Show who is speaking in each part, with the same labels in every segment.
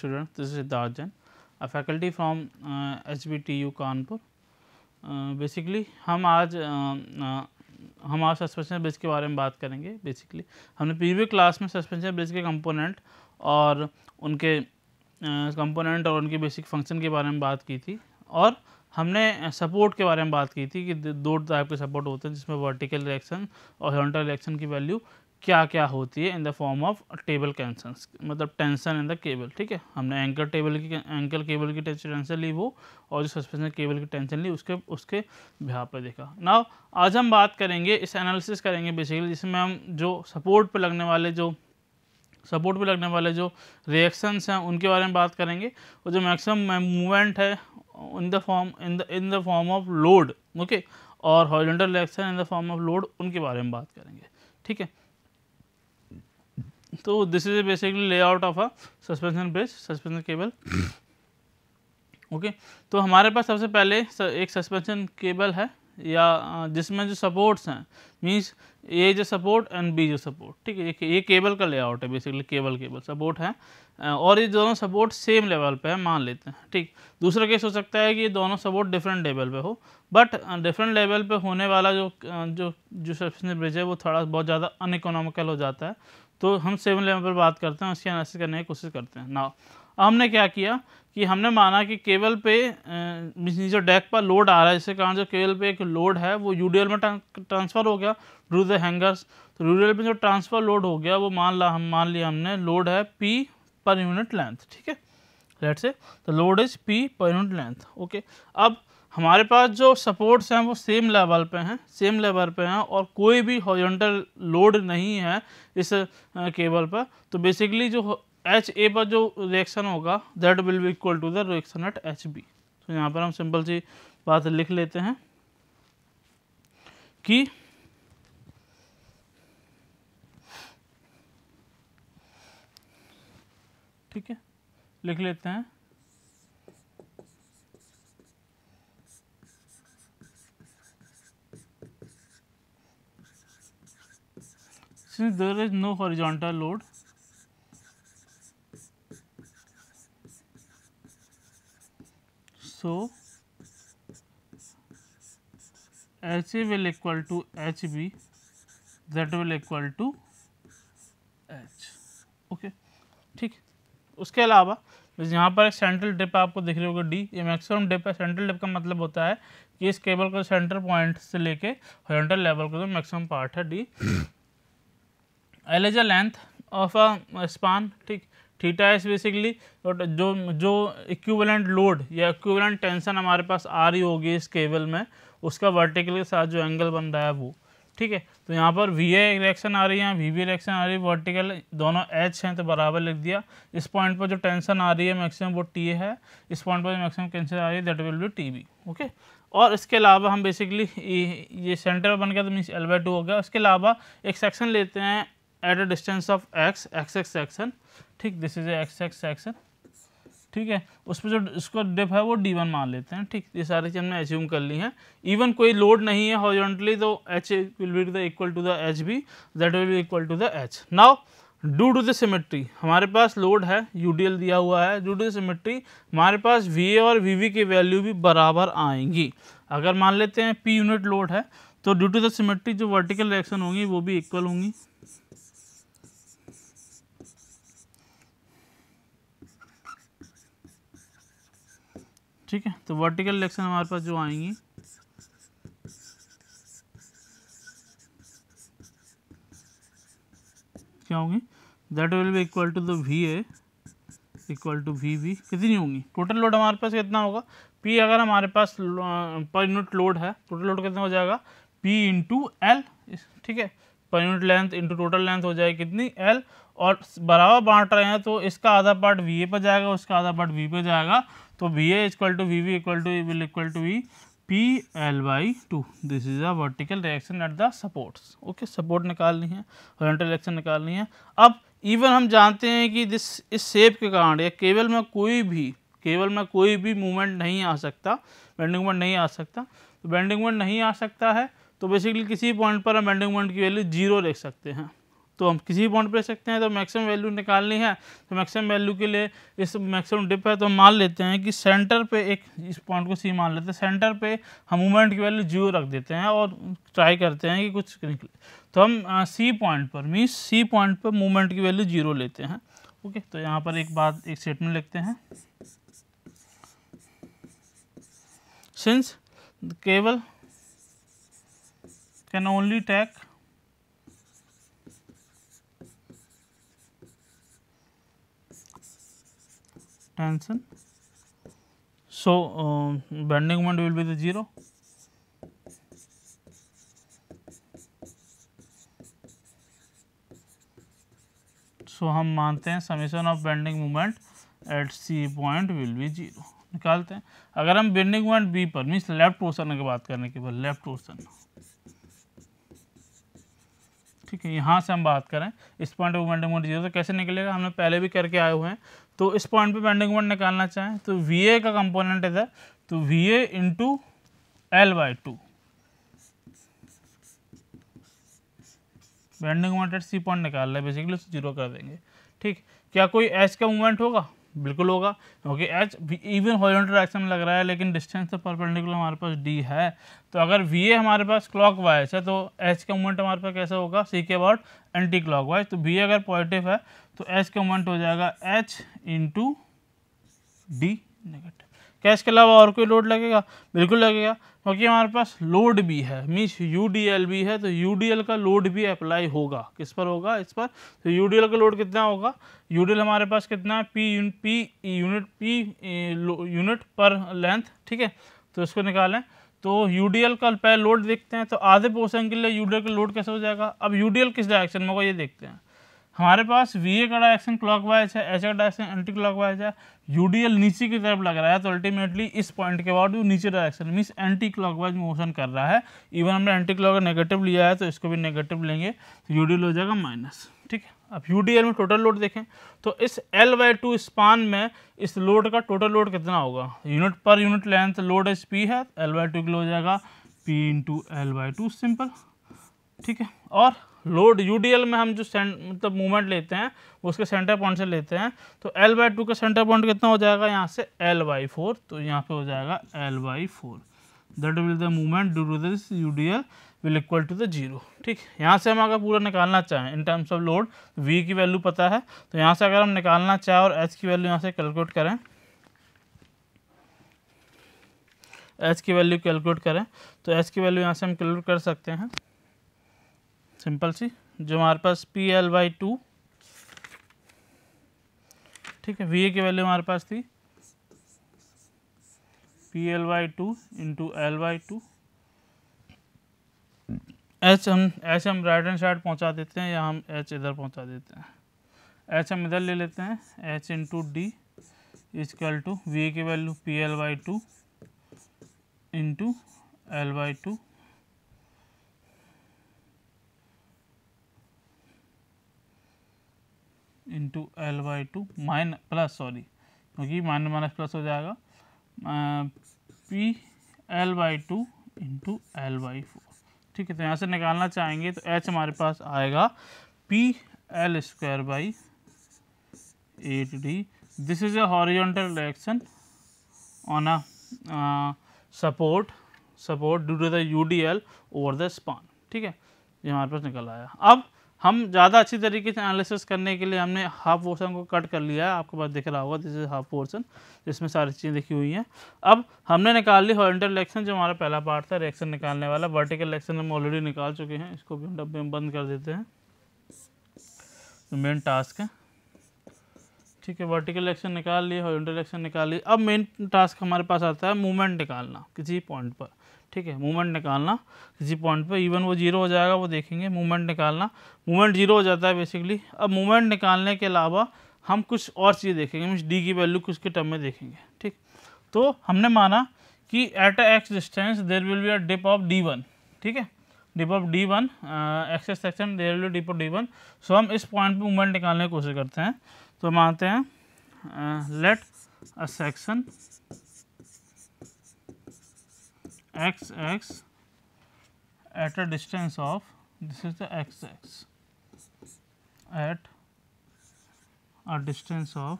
Speaker 1: students, this is Siddharth Jain, a faculty from uh, HBTU Kanpur. Uh, basically हम आज uh, uh, हम आज suspension bridge के बारे में बात करेंगे बेसिकली हमने प्रीवियस क्लास में सस्पेंशन ब्रिज के कंपोनेंट और उनके कंपोनेंट uh, और उनके बेसिक फंक्शन के बारे में बात की थी और हमने सपोर्ट के बारे में बात की थी कि दो टाइप के सपोर्ट होते हैं जिसमें वर्टिकल रिएक्शन और हॉन्टल रिएक्शन की वैल्यू क्या क्या होती है in the form of table tension मतलब टेंशन इन द केबल ठीक है हमने एंकर टेबल की एंकर केबल की टेंशन ली वो और जो सस्पेंशन केबल की टेंशन ली उसके उसके भाव पर देखा ना आज हम बात करेंगे इस एनालिसिस करेंगे बेसिकली जिसमें हम जो सपोर्ट पर लगने वाले जो सपोर्ट पे लगने वाले जो रिएक्शंस हैं उनके बारे में बात करेंगे और जो मैक्सिमम मूवमेंट है in the form in the in the form of load okay और horizontal reaction in the form of load उनके बारे में बात करेंगे ठीक है तो this is a basically layout of a suspension bridge suspension cable okay तो हमारे पास सबसे पहले एक सस्पेंशन केबल है या जिसमें जो सपोर्ट्स हैं मींस ए जो सपोर्ट एंड बी जो सपोर्ट ठीक है ये केबल का लेआउट है बेसिकली केबल केबल सपोर्ट है और ये दोनों सपोर्ट सेम लेवल पे है मान लेते हैं ठीक दूसरा केस हो सकता है कि ये दोनों सपोर्ट डिफरेंट लेवल पे हो बट डिफरेंट लेवल पे होने वाला जो जो जो सस्पेंशन ब्रिज है वो थोड़ा बहुत ज़्यादा अनइकोनॉमिकल हो जाता है तो हम सेवन लेवल पर बात करते हैं उसकी एनालिसिस करने की कोशिश करते हैं ना हमने क्या किया कि हमने माना कि केबल पे जो डेक पर लोड आ रहा है जिसके कारण जो केबल पे एक लोड है वो यूडीएल में ट्रांसफ़र हो गया टू द हैंगर्स तो यूडीएल में जो ट्रांसफ़र लोड हो गया वो मान ला हम मान लिया हमने लोड है पी पर यूनिट लेंथ ठीक है लेट से तो load is P per unit length okay अब हमारे पास जो सपोर्ट्स हैं वो सेम लेवल पे हैं सेम लेवल पे हैं और कोई भी हॉरिजॉन्टल लोड नहीं है इस केबल पर तो बेसिकली जो एच ए पर जो रिएक्शन होगा that will be equal to the reaction at H B तो यहाँ पर हम सिंपल सी बात लिख लेते हैं कि ठीक है लिख लेते हैं since there is no horizontal load so a will equal to b that will equal to H okay ठीक उसके अलावा यहाँ पर एक सेंट्रल डिप आपको दिख रही होगी डी ये मैक्सिमम डिप है सेंट्रल डिप का मतलब होता है कि इस केबल को सेंटर पॉइंट से लेके हॉरिजॉन्टल लेवल का जो मैक्सिमम पार्ट है D L is a length of a span ठीक थीटा इज बेसिकली जो जो इक्विवेलेंट लोड या इक्विवेलेंट टेंशन हमारे पास आ रही होगी इस केबल में उसका वर्टिकल के साथ जो एंगल बन रहा है वो ठीक है तो यहाँ पर वी ए रिएक्शन आ रही है वी बी रिएक्शन आ रही है वर्टिकल दोनों एच हैं तो बराबर लिख दिया इस पॉइंट पर जो टेंशन आ रही है मैक्सिमम वो टी ए है इस पॉइंट पर जो मैक्सिमम टेंशन आ रही है that will be T B okay और इसके अलावा हम बेसिकली ये सेंटर बन गया तो मीन एल बाई टू हो गया उसके अलावा एक सेक्शन लेते हैं at a distance of X X X section ठीक this is X X section ठीक है उस पर जो इसका डिप है वो डी वन मान लेते हैं ठीक ये सारी चीज़ हमने एज्यूम कर ली है इवन कोई लोड नहीं है हॉरिजॉन्टली तो H will be the equal to the H B that will be equal to the H now due to the symmetry हमारे पास लोड है यू डी एल दिया हुआ है ड्यू टू द सिमेट्री हमारे पास वी ए और we we की value भी बराबर आएंगी अगर मान लेते हैं पी यूनिट लोड है तो ड्यू टू द सिमेट्री जो वर्टिकल रिएक्शन होंगी वो भी इक्वल होंगी ठीक है तो वर्टिकल इलेक्शन हमारे पास जो आएंगी क्या होंगी that will be equal to the V A equal to V B कितनी होंगी टोटल लोड हमारे पास कितना होगा पी अगर हमारे पास पर यूनिट लोड है टोटल लोड कितना हो जाएगा पी इंटू एल ठीक है per unit length into total length हो जाएगी कितनी एल और बराबर बांट रहे हैं तो इसका आधा पार्ट वी ए पर जाएगा उसका आधा पार्ट वी पर जाएगा तो V A equal to V V equal to will equal to V P L by two this is a vertical reaction at the supports okay support निकालनी है horizontal reaction निकालनी है अब इवन हम जानते हैं कि दिस इस सेप के कारण या केबल में कोई भी केबल में कोई भी मूवमेंट नहीं आ सकता बेंडिंग मोमेंट नहीं आ सकता तो बेंडिंग मोमेंट नहीं आ सकता है तो बेसिकली किसी पॉइंट पर हम बेंडिंग मोमेंट की वैल्यू जीरो देख सकते हैं तो हम किसी भी बॉन्ड पे ले सकते हैं तो मैक्सिमम वैल्यू निकालनी है तो मैक्सिमम वैल्यू के लिए इस मैक्सिमम डिप है तो हम मान लेते हैं कि सेंटर पे एक इस पॉइंट को सी मान लेते हैं सेंटर पे हम मूवमेंट की वैल्यू जीरो रख देते हैं और ट्राई करते हैं कि कुछ निकले तो हम सी पॉइंट पर मीन्स सी पॉइंट पर मूवमेंट की वैल्यू जीरो लेते हैं ओके तो यहाँ पर एक बात एक स्टेटमेंट लिखते हैं सिंस केवल can only take tension. So, uh, bending moment will be the 0. So so, हम मानते हैं summation of bending moment at C point will be zero निकालते हैं अगर हम बेंडिंग मोमेंट बी पर मीन्स लेफ्ट पोर्सन की बात करने के बाद लेफ्ट पोर्सन ठीक है यहाँ से हम बात करें इस पॉइंट पर बेंडिंग मोमेंट जीरो तो कैसे निकलेगा हमने पहले भी करके आए हुए हैं तो इस पॉइंट पे बेंडिंग मोमेंट निकालना चाहें तो वी ए का कंपोनेंट इधर तो V A into L by two bending moment at C point निकाल रहे बेसिकली उसे जीरो कर देंगे ठीक क्या कोई एच का मूवमेंट होगा बिल्कुल होगा okay H even horizontal direction में लग रहा है लेकिन डिस्टेंस तो परपेंडिकुलर हमारे पास डी है तो अगर वी ए हमारे पास क्लॉक वाइज है तो एच का मूवमेंट हमारे पास कैसे होगा सी के अबाउट एंटी क्लॉक वाइज तो वी ए अगर पॉजिटिव है तो एच का मूवमेंट हो जाएगा H into D negative case के अलावा और कोई लोड लगेगा बिल्कुल लगेगा क्योंकि हमारे पास लोड भी है मीन्स यू भी है तो यू का लोड भी अप्लाई होगा किस पर होगा इस पर तो यू का लोड कितना होगा यू हमारे पास कितना है पी यून P unit P unit per length ठीक है तो इसको निकालें तो यू का पहले लोड देखते हैं तो आधे पोर्सन के लिए यू का लोड कैसे हो जाएगा अब यू किस डायरेक्शन में होगा ये देखते हैं हमारे पास वी ए का डायरेक्शन क्लॉक वाइज है एच का डायरेक्शन एंटी क्लॉक वाइज है यू डी एल नीचे की तरफ लग रहा है तो अल्टीमेटली इस पॉइंट के बाद भी नीचे direction means anticlockwise motion कर रहा है इवन हमने एंटी क्लॉक नेगेटिव लिया है तो इसको भी नेगेटिव लेंगे तो यूडीएल हो जाएगा माइनस ठीक है अब यू में टोटल लोड देखें तो इस एल वाई टू स्पान में इस लोड का टोटल लोड कितना होगा unit per unit length load H P है एल वाई टू हो जाएगा P into L by two simple ठीक है और लोड यू में हम जो मतलब मूवमेंट लेते हैं उसके सेंटर पॉइंट से लेते हैं तो एल बाई टू का सेंटर पॉइंट कितना हो जाएगा यहाँ से एल बाई फोर तो यहाँ पे हो जाएगा L by four that will the movement due to this U D L will equal to the zero ठीक यहाँ से हम अगर पूरा निकालना चाहें in terms of load V की वैल्यू पता है तो यहाँ से अगर हम निकालना चाहें और एच की वैल्यू यहाँ से कैलकुलेट करें एच की वैल्यू कैलकुलेट करें तो एच की वैल्यू यहाँ से हम कैलकुलेट कर सकते हैं सिंपल सी जो हमारे पास पी एल बाई टू ठीक है वी ए की वैल्यू हमारे पास थी P L by two into L by two H हम एच हम राइट हैंड साइड पहुंचा देते हैं या हम एच इधर पहुंचा देते हैं एच हम इधर ले लेते हैं H into D equal to V A की value P L by two into L by two into L by two min plus sorry क्योंकि माइन माइनस प्लस हो जाएगा P L by two into L by four ठीक है तो यहाँ से निकालना चाहेंगे तो एच हमारे पास आएगा P L square by eight D this is a horizontal direction on a support support due to the U D L over the span ठीक है ये हमारे पास निकल आया अब हम ज़्यादा अच्छी तरीके से एनालिसिस करने के लिए हमने हाफ पोर्सन को कट कर लिया है आपके पास दिख रहा होगा दिस इज हाफ पोर्सन जिसमें सारी चीज़ें लिखी हुई हैं अब हमने निकाल ली हॉरेंटल रिएक्शन जो हमारा पहला पार्ट था रिएक्शन निकालने वाला वर्टिकल रिएक्शन हम ऑलरेडी निकाल चुके हैं इसको भी हम डब्बे में बंद कर देते हैं तो मेन टास्क है ठीक है वर्टिकल एक्शन निकाल लिए हॉरिजॉन्टल एक्शन निकाल लिए अब मेन टास्क हमारे पास आता है मूवमेंट निकालना किसी पॉइंट पर ठीक है मूवमेंट निकालना किसी पॉइंट पे इवन वो जीरो हो जाएगा वो देखेंगे मूवमेंट निकालना मूवमेंट जीरो हो जाता है बेसिकली अब मूवमेंट निकालने के अलावा हम कुछ और चीज़ देखेंगे मीन डी की वैल्यू कुछ के टर्म में देखेंगे ठीक तो हमने माना कि at X distance there will be a dip of D one ठीक है dip of D one access section there will dip of D one so हम इस पॉइंट पर मूवमेंट निकालने की कोशिश करते हैं तो मानते हैं let a section x x at a distance of this is the x x at a distance of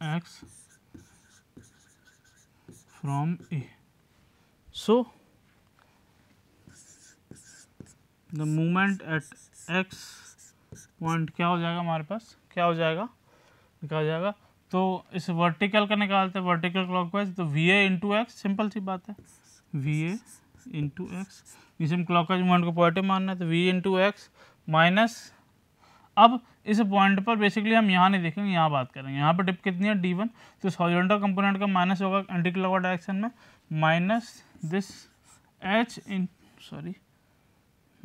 Speaker 1: x from A. So, the movement at x point क्या हो जाएगा हमारे पास क्या हो जाएगा निकाल जाएगा तो इस वर्टिकल का निकालते हैं वर्टिकल क्लॉकवाइज तो V A into X simple सी बात है वी ए इंटू एक्स इसे हम क्लॉकवाइज मूवमेंट को पॉजिटिव मानना है तो वी इंटू एक्स माइनस अब इस पॉइंट पर बेसिकली हम यहाँ नहीं देखेंगे यहाँ बात करेंगे यहाँ पर डिप कितनी है डी वन तो इस हॉरिजॉन्टल कंपोनेंट का माइनस होगा एंटी क्लॉकवाइज डायरेक्शन में minus this H in sorry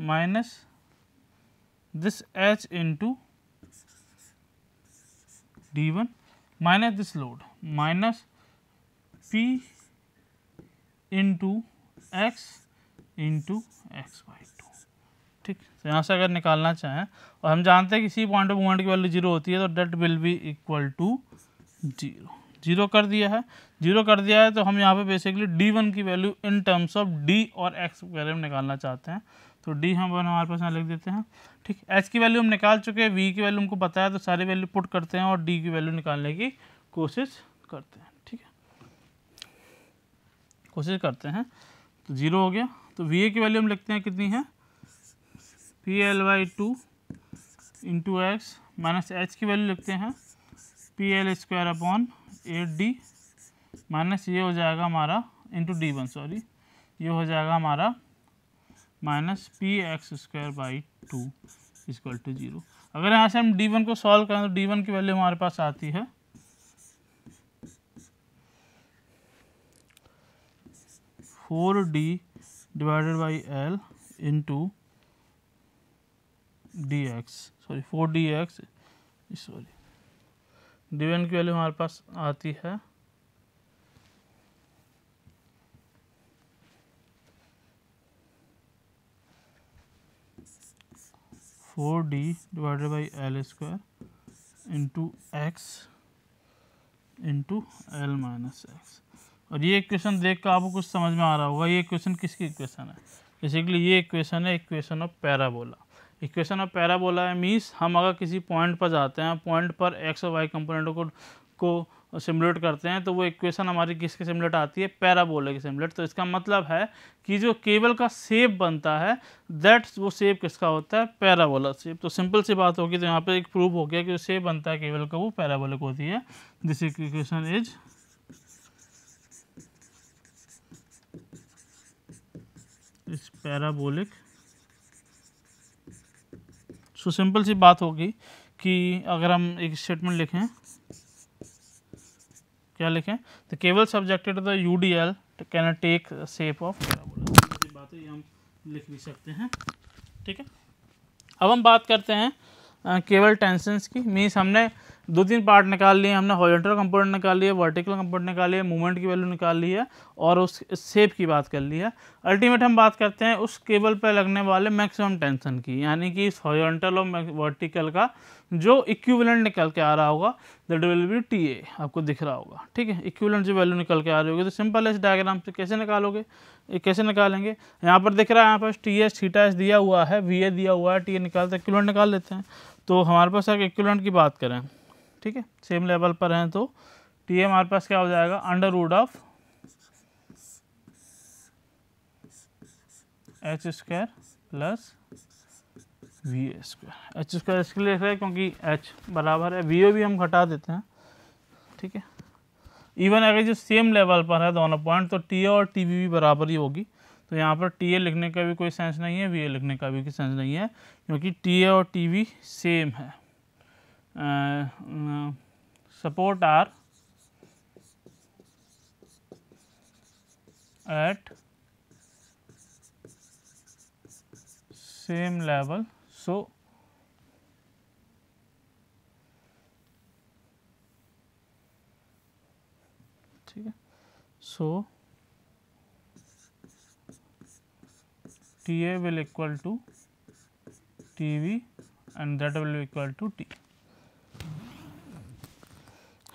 Speaker 1: minus this H into d1 minus this load minus p into x into x by 2 ठीक तो यहाँ से अगर निकालना चाहें और हम जानते हैं कि किसी पॉइंट ऑफ मोमेंट की वैल्यू जीरो होती है तो that will be equal to zero zero कर दिया है जीरो कर दिया है तो हम यहाँ पे बेसिकली डी वन की value in terms of D और x वैल्यू निकालना चाहते हैं तो डी हम वन हमारे पास यहाँ लिख देते हैं ठीक एच की वैल्यू हम निकाल चुके हैं वी की वैल्यू हमको पता है तो सारी वैल्यू पुट करते हैं और डी की वैल्यू निकालने की कोशिश करते हैं ठीक है कोशिश करते हैं तो ज़ीरो हो गया तो वी ए की वैल्यू हम लिखते हैं कितनी है P L by two into X minus H की वैल्यू लिखते हैं P L square upon eight D minus ये हो जाएगा हमारा इंटू डी वन सॉरी ये हो जाएगा हमारा minus P X square by two equal to zero अगर यहाँ से हम डी वन को सॉल्व करें तो डी वन की वैल्यू हमारे पास आती है four D divided by L into D X sorry four D X sorry D one की वैल्यू हमारे पास आती है four D divided by L square into X into L minus X और ये इक्वेशन देख कर आपको कुछ समझ में आ रहा होगा ये इक्वेशन किसकी इक्वेशन है बेसिकली ये इक्वेशन है equation of parabola equation of parabola है मीन्स हम अगर किसी पॉइंट पर जाते हैं पॉइंट पर एक्स और वाई कंपोनेंटों को को सिमुलेट करते हैं तो वो इक्वेशन हमारी किसके सिमुलेट आती है पैराबोले की सिमुलेट तो इसका मतलब है कि जो केबल का सेप बनता है दैट वो सेप किसका होता है पैराबोला सेप तो सिंपल सी बात होगी तो यहाँ पे एक प्रूफ हो गया कि जो सेप बनता है केबल का वो पैराबोलिक होती है this equation is is parabolic so simple सी बात होगी कि अगर हम एक स्टेटमेंट लिखें क्या लिखें the cable subjected the U D L can take shape of बातें हम लिख भी सकते हैं ठीक है अब हम बात करते हैं केबल टेंशन की मीन्स हमने दो तीन पार्ट निकाल लिए हमने हॉरिजॉन्टल कंपोनेंट निकाल लिया वर्टिकल कंपोनेंट निकाल लिए मूवमेंट की वैल्यू निकाल ली है और उस सेप की बात कर ली है अल्टीमेट हम बात करते हैं उस केबल पर लगने वाले मैक्सिमम टेंशन की यानी कि इस हॉरिजॉन्टल और वर्टिकल का जो इक्विवेलेंट निकल के आ रहा होगा that will be T A आपको दिख रहा होगा ठीक है इक्विवेलेंट जो वैल्यू निकल के आ रही होगी तो सिंपल है इस डायग्राम से कैसे निकालोगे ये कैसे निकालेंगे यहाँ पर दिख रहा है यहाँ पर टी एस थीटा एस दिया हुआ है वी ए दिया हुआ है टी ए निकालते इक्विवेलेंट निकाल लेते हैं तो हमारे पास अगर इक्विवेलेंट की बात करें ठीक है सेम लेवल पर हैं तो टी ए हमारे पास क्या हो जाएगा under root of H square plus V square H square इसके लिए हैं क्योंकि एच बराबर है वी ओ भी हम घटा देते हैं ठीक है इवन अगर जो सेम लेवल पर है दोनों पॉइंट तो टी ए और टी बी भी बराबर ही होगी तो यहाँ पर टी ए लिखने का भी कोई सेंस नहीं है वी ए लिखने का भी कोई सेंस नहीं है क्योंकि टी ए और टी बी सेम है Uh, mm, support are at same level. So, so T A will equal to T B and that will be equal to T.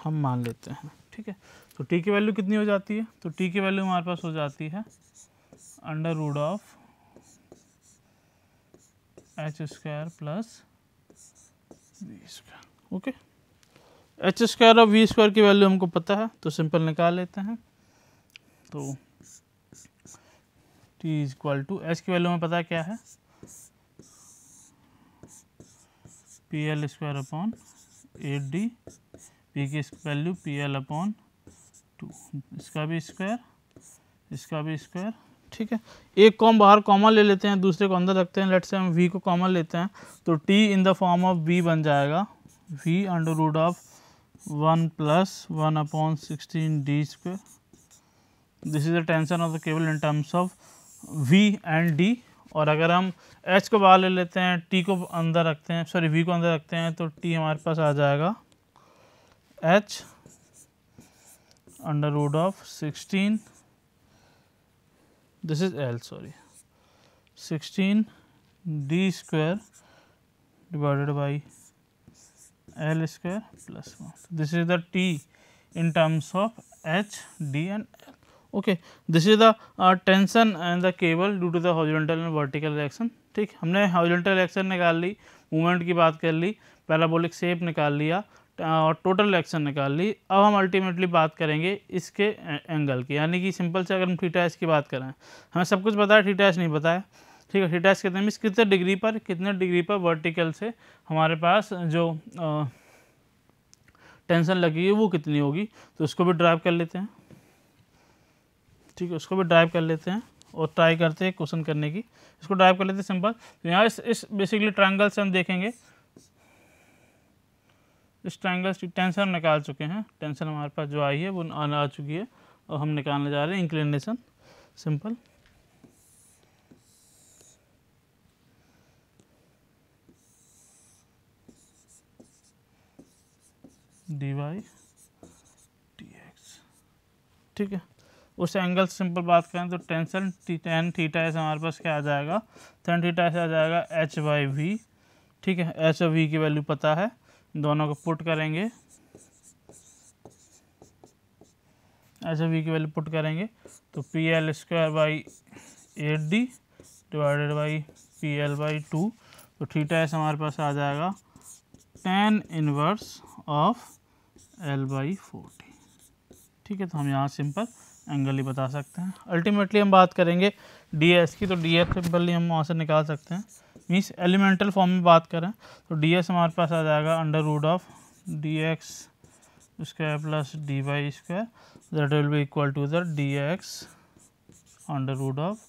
Speaker 1: हम मान लेते हैं ठीक है तो टी की वैल्यू कितनी हो जाती है तो टी की वैल्यू हमारे पास हो जाती है under root of H square plus V square okay H square और वी स्क्वायर की वैल्यू हमको पता है तो सिंपल निकाल लेते हैं तो T is equal to H की वैल्यू में पता क्या है P L square upon eight D P की value P L upon two इसका भी स्क्वायर इसका भी स्क्वायर ठीक है एक को हम बाहर कॉमन ले लेते हैं दूसरे को अंदर रखते हैं लेट से हम वी को कॉमन लेते हैं तो T in the form of V बन जाएगा V under root of one plus one upon sixteen D square this is the tension of the cable in terms of V and D और अगर हम H को बाहर ले लेते हैं टी को अंदर रखते हैं सॉरी वी को अंदर रखते हैं तो टी हमारे पास आ जाएगा h under root of 16 this is l sorry 16 d square divided by l square plus 1 this is the t in terms of h d and l okay this is the uh, tension and the cable due to the horizontal and vertical reaction ठीक हमने horizontal action निकाल ली movement की बात कर ली parabolic shape निकाल लिया और total action निकाल ली अब हम अल्टीमेटली बात करेंगे इसके एंगल की यानी कि सिंपल से अगर हम थीटा एस की बात करें हमें सब कुछ बताया थीटा एस नहीं बताया ठीक है थीटा एस कितने मीन्स कितने डिग्री पर कितने डिग्री पर वर्टिकल से हमारे पास जो आ, टेंशन लगी है वो कितनी होगी तो उसको भी ड्राइव कर लेते हैं ठीक है उसको भी ड्राइव कर लेते हैं और ट्राई करते हैं क्वेश्चन करने की इसको ड्राइव कर लेते हैं सिंपल तो यहाँ इस, इस बेसिकली ट्राइंगल से हम देखेंगे इस ट्राइंगल की टेंशन हम निकाल चुके हैं टेंशन हमारे पास जो आई है वो आ चुकी है और हम निकालने जा रहे हैं inclination simple D Y T X ठीक है उस एंगल से सिंपल बात करें तो टेंशन टेन थीटा एस हमारे पास क्या आ जाएगा टेन थीटा एस आ जाएगा एच वाई वी ठीक है एच वी की वैल्यू पता है दोनों को पुट करेंगे ऐसे वी की वैल्यू पुट करेंगे तो P L square by eight D divided by P L by two तो थीटा एस हमारे पास आ जाएगा tan inverse of L by forty ठीक है तो हम यहाँ सिंपल एंगल ही बता सकते हैं अल्टीमेटली हम बात करेंगे डी एस की तो डी एस ही हम वहाँ से निकाल सकते हैं मीन्स एलिमेंटल फॉर्म में बात करें तो डी एस हमारे पास आ जाएगा under root of D X square plus D Y square that will be equal to the D X under root of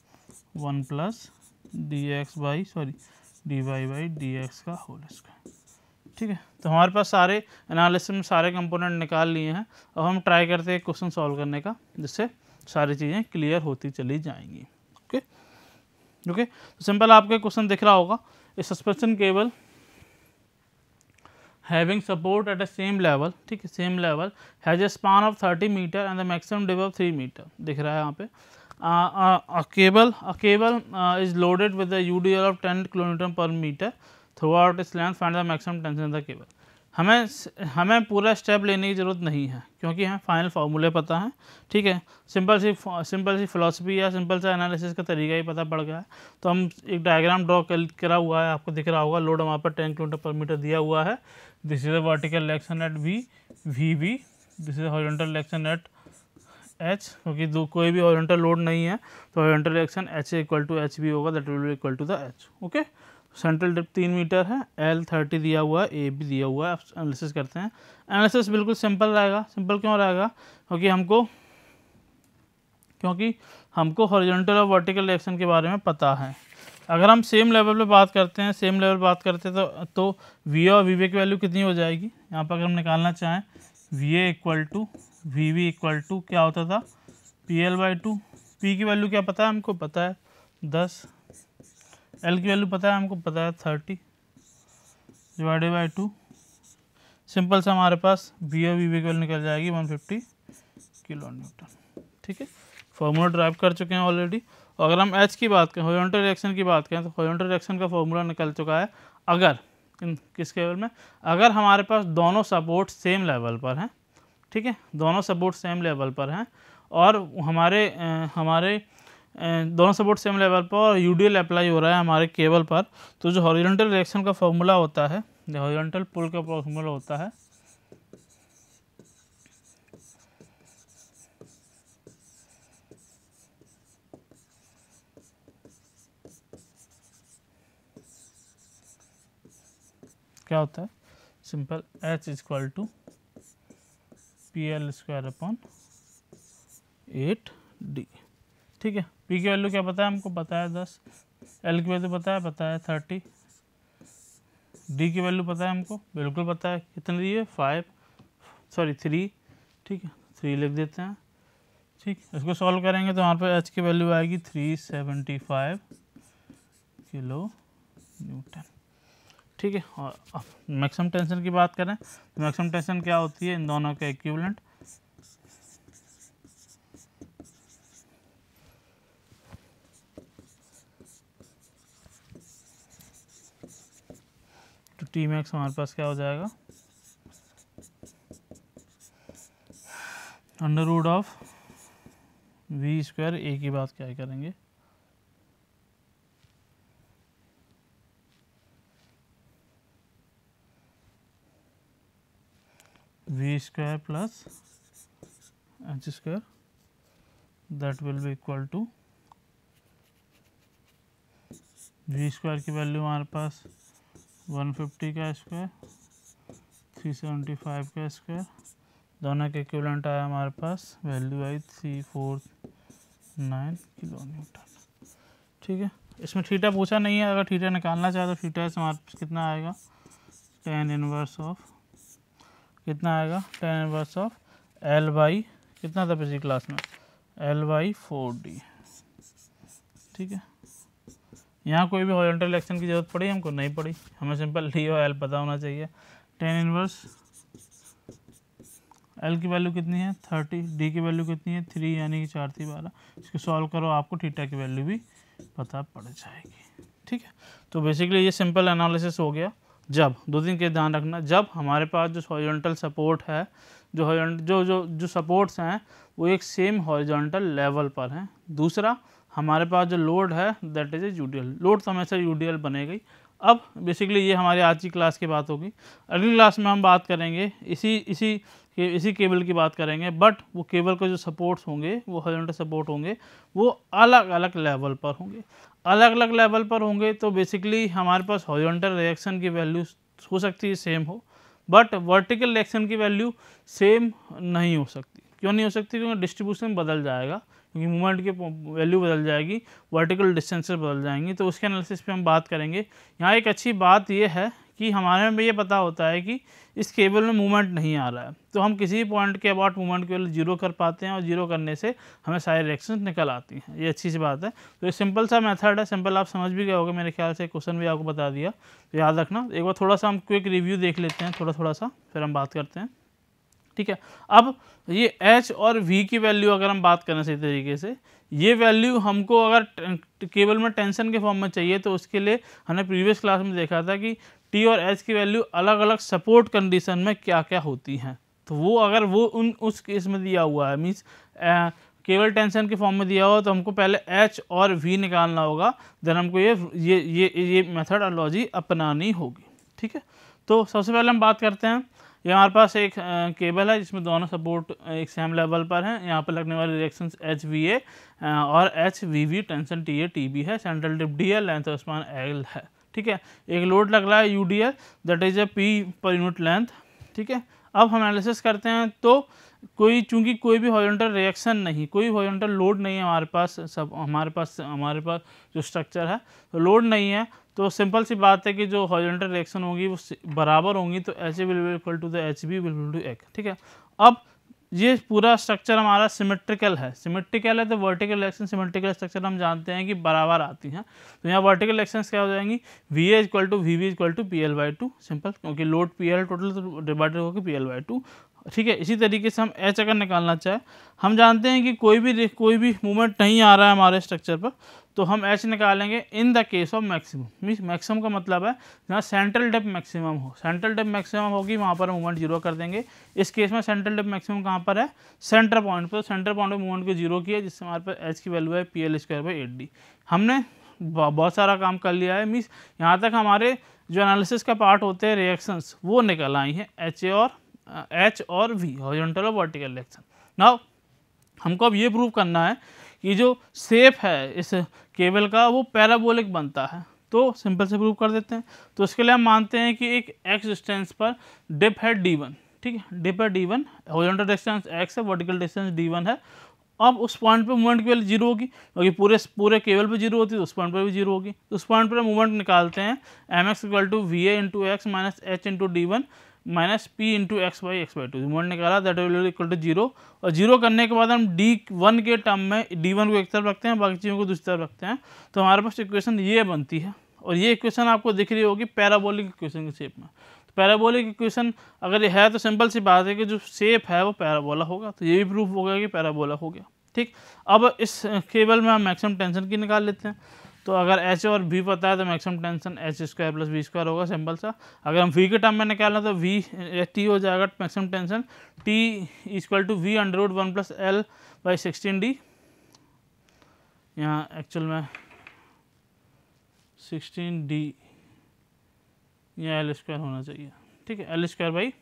Speaker 1: one plus D X by sorry D Y by D X का whole square ठीक है तो हमारे पास सारे analysis में सारे component निकाल लिए हैं अब हम ट्राई करते हैं क्वेश्चन सॉल्व करने का जिससे सारी चीज़ें क्लियर होती चली जाएंगी ओके okay? ओके तो सिंपल आपके क्वेश्चन दिख रहा होगा suspension cable having support at a same level ठीक है same level has a span of thirty metre and the maximum dip of three metre दिख रहा है यहाँ पे cable a cable is loaded with U D L of ten kilometre per metre throughout its length find the maximum tension the cable हमें हमें पूरा step लेने की ज़रूरत नहीं है क्योंकि हमें फाइनल फार्मूले पता है ठीक है सिंपल सी सिंपल सी फिलोसफी या सिंपल सा एनालिसिस का तरीका ही पता पड़ गया है तो हम एक डायग्राम ड्रॉ करा हुआ है आपको दिख रहा होगा लोड हमारे पर टेन किलोमीटर पर मीटर दिया हुआ है this is a vertical reaction at V V B this is horizontal reaction at H क्योंकि दो कोई भी हॉरिजेंटल लोड नहीं है तो horizontal action H equal to H B होगा that will equal to the H okay central dip तीन मीटर है एल थर्टी दिया हुआ है ए भी दिया हुआ है एनालिसिस करते हैं एनालिसिस बिल्कुल सिंपल रहेगा सिंपल क्यों रहेगा क्योंकि हमको क्योंकि हमको हॉरिजॉन्टल और वर्टिकल डायरेक्शन के बारे में पता है अगर हम सेम लेवल पे बात करते हैं सेम लेवल बात करते हैं तो तो वी और वी की वैल्यू कितनी हो जाएगी यहाँ पर अगर हम निकालना चाहें V A equal to V V equal to क्या होता था P L by two P की वैल्यू क्या पता है हमको पता है दस एल की वैल्यू पता है हमको पता है thirty divided by two simple से हमारे पास B O V V value निकल जाएगी वन फिफ्टी किलो न्यूटन ठीक है फॉर्मूला ड्राइव कर चुके हैं ऑलरेडी और अगर हम एच की बात करें होजोंटल रिएक्शन की बात करें तो होजोंटल रिएक्शन का फॉर्मूला निकल चुका है अगर इन किसके लेवल में अगर हमारे पास दोनों सपोर्ट सेम लेवल पर हैं ठीक है दोनों सपोर्ट सेम लेवल पर हैं और हमारे हमारे दोनों सपोर्ट सेम लेवल पर और यूडीएल अप्लाई हो रहा है हमारे केबल पर तो जो हॉरिजेंटल रिएक्शन का फॉर्मूला होता है हॉरिजेंटल पुल का फॉर्मूला होता है क्या होता है simple H is equal to P L square upon eight D ठीक है पी की वैल्यू क्या पता है हमको पता है दस एल की वैल्यू पता है पता है थर्टी डी की वैल्यू पता है हमको बिल्कुल पता है कितने दिए फाइव सॉरी थ्री ठीक है थ्री लिख देते हैं ठीक इसको सॉल्व करेंगे तो वहाँ पर एच की वैल्यू आएगी three seventy five kilo Newton ठीक है और मैक्सिमम टेंशन की बात करें तो मैक्सिमम टेंशन क्या होती है इन दोनों के इक्विवेलेंट टी मैक्स हमारे पास क्या हो जाएगा under root of V square A की बात क्या करेंगे V square plus H square that will be equal to V square की वैल्यू हमारे पास वन फिफ्टी का स्क्वायर थ्री सेवेंटी फाइव का स्क्वायर दोनों के इक्विवेलेंट आया हमारे पास वैल्यू आई three four nine kilo Newton ठीक है इसमें थीटा पूछा नहीं है अगर थीटा निकालना चाहे तो थीटा से हमारे पास कितना आएगा टेन इनवर्स ऑफ कितना आएगा tan inverse of L Y कितना था पिछली क्लास में एल वाई फोर डी ठीक है यहाँ कोई भी हॉरिजॉन्टल एक्शन की जरूरत पड़ी हमको नहीं पड़ी हमें सिंपल डी और एल पता होना चाहिए टेन इनवर्स एल की वैल्यू कितनी है थर्टी डी की वैल्यू कितनी है थ्री यानी कि चार थी बारह इसको सॉल्व करो आपको थीटा की वैल्यू भी पता पड़ जाएगी ठीक है तो बेसिकली ये सिंपल एनालिसिस हो गया जब दो दिन के ध्यान रखना जब हमारे पास जो हॉरिजॉन्टल सपोर्ट है जो जो जो जो सपोर्ट्स हैं वो एक सेम हॉरिजॉन्टल लेवल पर हैं दूसरा हमारे पास जो लोड है that is a U load तो हमेशा यू बनेगी अब बेसिकली ये हमारी आज की क्लास की बात होगी अगली क्लास में हम बात करेंगे इसी इसी के, इसी केबल की बात करेंगे बट वो केबल के जो सपोर्ट्स होंगे वो हॉजेंटल सपोर्ट होंगे वो अलग अलग लेवल पर होंगे अलग अलग लेवल पर होंगे तो बेसिकली हमारे पास हॉरिजॉन्टल रिएक्शन की वैल्यू हो सकती है सेम हो बट वर्टिकल रिएक्शन की वैल्यू सेम नहीं हो सकती क्यों नहीं हो सकती क्योंकि डिस्ट्रीब्यूशन बदल जाएगा क्योंकि मूवमेंट की वैल्यू बदल जाएगी वर्टिकल डिस्टेंसेस बदल जाएंगी तो उसके एनालिसिस पे हम बात करेंगे यहाँ एक अच्छी बात ये है कि हमारे में ये पता होता है कि इस केबल में मूवमेंट नहीं आ रहा है तो हम किसी पॉइंट के अबाउट मूवमेंट केवल जीरो कर पाते हैं और जीरो करने से हमें सारे रिएक्शन निकल आती हैं ये अच्छी सी बात है तो ये सिंपल सा मेथड है सिंपल आप समझ भी गए होगे मेरे ख्याल से क्वेश्चन भी आपको बता दिया तो याद रखना एक बार थोड़ा सा हम क्विक रिव्यू देख लेते हैं थोड़ा थोड़ा सा फिर हम बात करते हैं ठीक है अब ये एच और वी की वैल्यू अगर हम बात करें सही तरीके से ये वैल्यू हमको अगर केबल में टेंशन के फॉर्म में चाहिए तो उसके लिए हमने प्रीवियस क्लास में देखा था कि टी और एच की वैल्यू अलग अलग सपोर्ट कंडीशन में क्या क्या होती हैं तो वो अगर वो उन उस केस में दिया हुआ है मीन्स केवल टेंशन के फॉर्म में दिया हो तो हमको पहले एच और वी निकालना होगा देन हमको ये ये ये ये मेथडोलॉजी अपनानी होगी ठीक है तो सबसे पहले हम बात करते हैं ये हमारे पास एक केबल है जिसमें दोनों सपोर्ट एक सेम लेवल पर हैं यहाँ पर लगने वाले रिएक्शंस एच वी ए और H V V tension T A T B है central dip D L length of L है ठीक है एक लोड लग रहा है U D L that is a P per unit length ठीक है अब हम एनालिसिस करते हैं तो कोई चूंकि कोई भी हॉरिजॉन्टल रिएक्शन नहीं कोई हॉरिजॉन्टल लोड नहीं है हमारे पास सब हमारे पास हमारे पास जो स्ट्रक्चर है तो लोड नहीं है तो सिंपल सी बात है कि जो हॉरिजॉन्टल रिएक्शन होगी वो बराबर होंगी तो H A will equal to the H B will to एक ठीक है अब ये पूरा स्ट्रक्चर हमारा सिमेट्रिकल है सिमेट्रिकल है तो वर्टिकल एक्शन सिमेट्रिकल स्ट्रक्चर हम जानते हैं कि बराबर आती हैं तो यहाँ वर्टिकल एक्शन क्या हो जाएंगी V A equal to V V equal to P L by two simple क्योंकि load P L total divided होकर पी एल बाई टू ठीक है इसी तरीके से हम एच अगर निकालना चाहें हम जानते हैं कि कोई भी कोई भी मूवमेंट नहीं आ रहा है हमारे स्ट्रक्चर पर तो हम एच निकालेंगे in the case of maximum means maximum का मतलब है जहाँ सेंट्रल डेप मैक्सिमम हो सेंट्रल डेप मैक्सिमम होगी वहाँ पर मूवमेंट जीरो कर देंगे इस केस में सेंट्रल डेप मैक्सिमम कहाँ पर है सेंटर पॉइंट पर सेंटर पॉइंट पर मूवमेंट को जीरो किया जिससे हमारे पास एच की वैल्यू है P L square by eight D हमने बहुत सारा काम कर लिया है मीन्स यहाँ तक हमारे जो एनालिसिस का पार्ट होते हैं रिएक्शंस वो निकल आई हैं एच ए और एच और वी horizontal और वर्टिकल direction. नाउ हमको अब ये प्रूव करना है कि जो सेप है इस केबल का वो पैराबोलिक बनता है तो सिंपल से प्रूव कर देते हैं तो इसके लिए हम मानते हैं कि एक एक्स डिस्टेंस पर डिप है डी वन ठीक है डिप है D one horizontal distance X है वर्टिकल डिस्टेंस डी वन है अब उस पॉइंट पे मूवमेंट की वैल्यू जीरो होगी क्योंकि पूरे पूरे केबल पे जीरो होती है तो उस पॉइंट पे भी जीरो होगी तो उस पॉइंट पे मूवमेंट निकालते हैं M X equal to V A into X minus H into D one minus P into X by X by two Mohan ने कहा that will equal to zero और जीरो करने के बाद हम डी वन के टर्म में डी वन को एक तरफ रखते हैं बाकी चीज़ों को दूसरी तरफ रखते हैं तो हमारे पास इक्वेशन ये बनती है और ये इक्वेशन आपको दिख रही होगी पैराबोलिक इक्वेशन के शेप में तो पैराबोलिक इक्वेशन अगर ये है तो सिंपल सी बात है कि जो शेप है वो पैराबोला होगा तो ये भी प्रूफ हो गया कि पैराबोला हो गया ठीक अब इस केबल में हम मैक्सिमम टेंशन की निकाल लेते हैं तो अगर एच और वी पता है तो maximum tension H square plus V square होगा सिंपल सा अगर हम वी के टर्म में निकालना तो वी टी हो जाएगा maximum tension T equal to V under root one plus L by sixteen D यहाँ एक्चुअल में सिक्सटीन डी या एल स्क्वायर होना चाहिए ठीक है L square by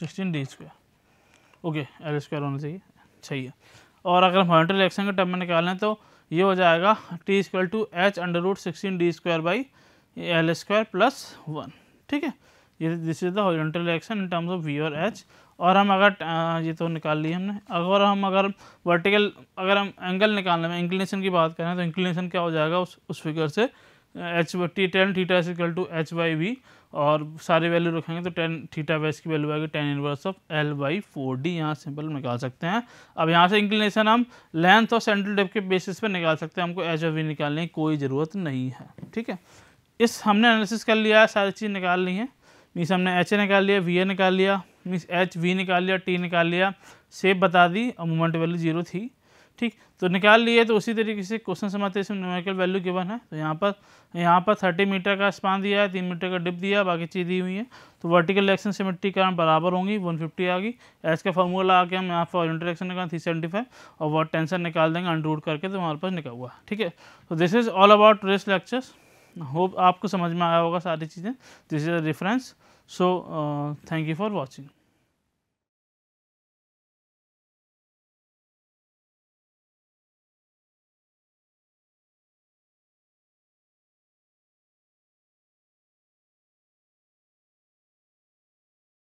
Speaker 1: sixteen D square okay L square होना चाहिए चाहिए और अगर हम हॉन्ट्रल एक्शन के टर्म में निकालें तो ये हो जाएगा t equal to H under root sixteen D square by L square plus one ठीक है ये this is the horizontal reaction in terms of V और एच और हम अगर ये तो निकाल लिए हमने अगर हम अगर वर्टिकल अगर हम एंगल निकालने में इंक्लिनेशन की बात करें तो इंक्लिनेशन क्या हो जाएगा उस उस फिगर से H T tan theta is equal to H by V और सारे वैल्यू रखेंगे तो टेन थीटा वाइस की वैल्यू आएगी tan inverse of L by four D यहाँ सिंपल निकाल सकते हैं अब यहाँ से इंक्लिनेशन हम लेंथ और सेंट्रल डेप के बेसिस पे निकाल सकते हैं हमको एच वाई वी निकालने की कोई ज़रूरत नहीं है ठीक है इस हमने एनालिसिस कर लिया है सारी चीज़ निकाल ली है मीस हमने एच ए निकाल लिया वी ए निकाल लिया मीन्स एच वी निकाल लिया टी निकाल लिया सेप बता दी और मोमेंट वैल्यू जीरो थी ठीक तो निकाल लिए तो उसी तरीके से क्वेश्चन समझते इसमें न्यूमेरिकल वैल्यू गिवन है तो यहाँ पर यहाँ पर थर्टी मीटर का स्पान दिया है तीन मीटर का डिप दिया बाकी चीज़ दी हुई है तो वर्टिकल एक्शन मिट्टी कारण बराबर होंगी वन फिफ्टी आ गई एस का फॉर्मूला आके हम यहाँ पर इंटरेक्शन निकाल थ्री सेवेंटी फाइव और वॉट टेंशन निकाल देंगे अंडरूट करके तो हमारे पास निकल हुआ ठीक है तो this is all about tourist lectures hope आपको समझ में आया होगा सारी चीज़ें this is a reference so thank you for watching